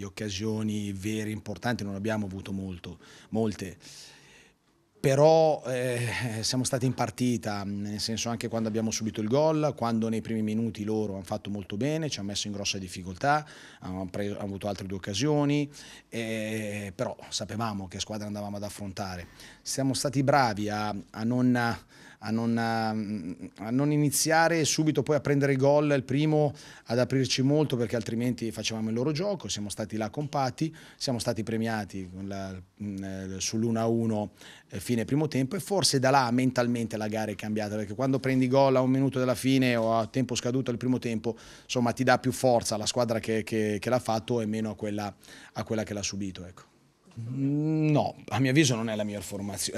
di occasioni vere importanti non abbiamo avuto molto, molte però eh, siamo stati in partita, nel senso anche quando abbiamo subito il gol, quando nei primi minuti loro hanno fatto molto bene, ci hanno messo in grossa difficoltà, hanno, preso, hanno avuto altre due occasioni, eh, però sapevamo che squadra andavamo ad affrontare. Siamo stati bravi a, a non a non, a non iniziare subito poi a prendere gol, il primo, ad aprirci molto perché altrimenti facevamo il loro gioco, siamo stati là compatti, siamo stati premiati mm, eh, sull'1-1 eh, fine primo tempo e forse da là mentalmente la gara è cambiata perché quando prendi gol a un minuto della fine o a tempo scaduto il primo tempo, insomma ti dà più forza alla squadra che, che, che l'ha fatto e meno a quella, a quella che l'ha subito. Ecco. Mm, no, a mio avviso non è la miglior,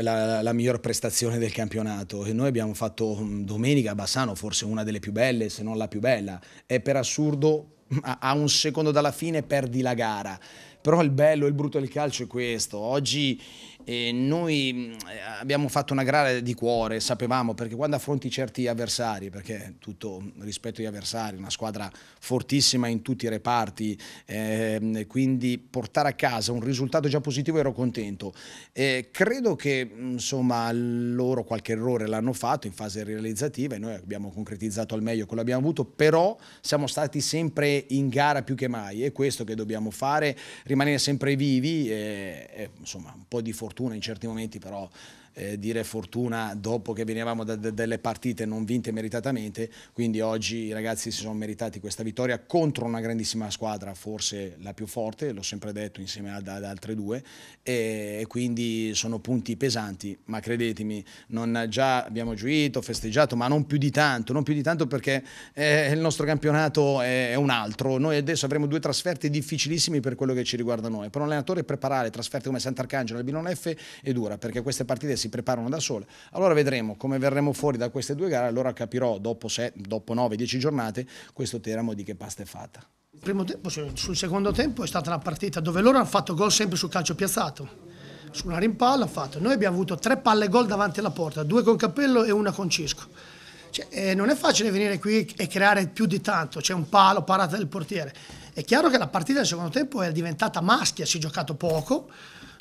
la, la miglior prestazione del campionato. E noi abbiamo fatto mm, domenica a Bassano forse una delle più belle, se non la più bella. È per assurdo, a un secondo dalla fine perdi la gara. Però il bello e il brutto del calcio è questo. Oggi e noi mm, eh, abbiamo fatto una gara di cuore, sapevamo, perché quando affronti certi avversari, perché tutto mm, rispetto agli avversari, una squadra fortissima in tutti i reparti, eh, quindi portare a casa un risultato già positivo ero contento. Eh, credo che mm, insomma loro qualche errore l'hanno fatto in fase realizzativa e noi abbiamo concretizzato al meglio quello che abbiamo avuto, però siamo stati sempre in gara più che mai, è questo che dobbiamo fare, rimanere sempre vivi e, e insomma un po' di fortuna fortuna in certi momenti, però eh, dire fortuna dopo che venivamo da, da delle partite non vinte meritatamente, quindi oggi i ragazzi si sono meritati questa vittoria contro una grandissima squadra, forse la più forte, l'ho sempre detto insieme ad, ad altre due, e, e, quindi sono punti pesanti, ma credetemi, non già abbiamo gioito, festeggiato, ma non più di tanto, non più di tanto perché eh, il nostro campionato è, è un altro, noi adesso avremo due trasferte difficilissime per quello che ci riguarda noi, per un allenatore preparare trasferte come Sant'Arcangelo e Binonef F e dura, perché queste partite si preparano da sole. Allora vedremo come verremo fuori da queste due gare, allora capirò dopo, dopo 9-10 giornate questo Teramo di che pasta è fatta. Il primo tempo, sul secondo tempo è stata una partita dove loro hanno fatto gol sempre sul calcio piazzato su una rimpalla ha fatto. Noi abbiamo avuto tre palle gol davanti alla porta, due con Cappello e una con Cisco. Cioè, eh, non è facile venire qui e creare più di tanto, c'è un palo, parata del portiere. È chiaro che la partita del secondo tempo è diventata maschia, si è giocato poco,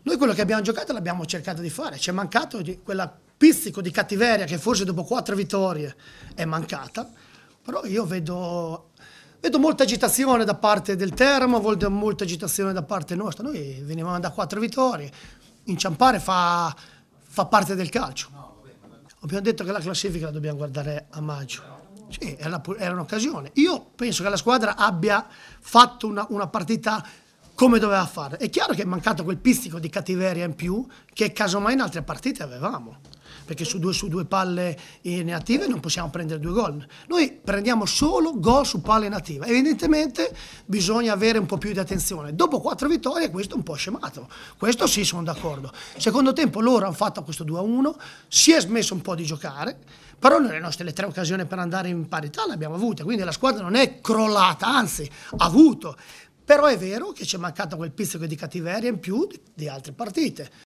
noi quello che abbiamo giocato l'abbiamo cercato di fare, ci è mancato quella pizzico di cattiveria che forse dopo quattro vittorie è mancata, però io vedo, vedo molta agitazione da parte del Teramo, vedo molta agitazione da parte nostra, noi venivamo da quattro vittorie, inciampare fa, fa parte del calcio. Abbiamo detto che la classifica la dobbiamo guardare a maggio. Sì, era, era un'occasione. Io penso che la squadra abbia fatto una, una partita come doveva fare. È chiaro che è mancato quel pizzico di cattiveria in più che casomai in altre partite avevamo, perché su due, su due palle inattive non possiamo prendere due gol. Noi prendiamo solo gol su palle inattive. Evidentemente bisogna avere un po' più di attenzione. Dopo quattro vittorie questo è un po' scemato. Questo sì, sono d'accordo. Secondo tempo loro hanno fatto questo 2-1, si è smesso un po' di giocare, però noi le nostre le tre occasioni per andare in parità le abbiamo avute, quindi la squadra non è crollata, anzi ha avuto però è vero che ci è mancato quel pizzico di cattiveria in più di, di altre partite.